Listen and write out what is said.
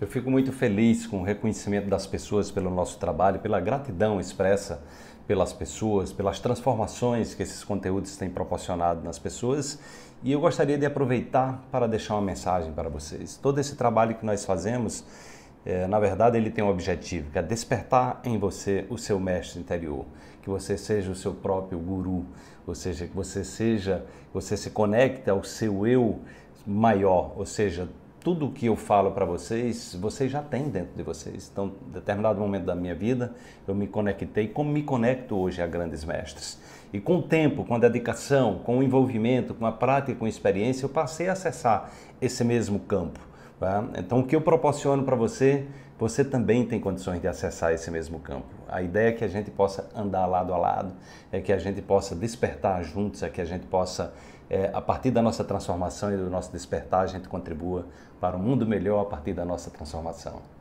Eu fico muito feliz com o reconhecimento das pessoas pelo nosso trabalho, pela gratidão expressa pelas pessoas, pelas transformações que esses conteúdos têm proporcionado nas pessoas. E eu gostaria de aproveitar para deixar uma mensagem para vocês. Todo esse trabalho que nós fazemos, é, na verdade, ele tem um objetivo, que é despertar em você o seu mestre interior, que você seja o seu próprio guru, ou seja, que você seja, você se conecte ao seu eu maior, ou seja, tudo o que eu falo para vocês, vocês já têm dentro de vocês. Então, em determinado momento da minha vida, eu me conectei, como me conecto hoje a grandes mestres. E com o tempo, com a dedicação, com o envolvimento, com a prática, com a experiência, eu passei a acessar esse mesmo campo. Tá? Então, o que eu proporciono para você, você também tem condições de acessar esse mesmo campo. A ideia é que a gente possa andar lado a lado, é que a gente possa despertar juntos, é que a gente possa, é, a partir da nossa transformação e do nosso despertar, a gente contribua para um mundo melhor a partir da nossa transformação.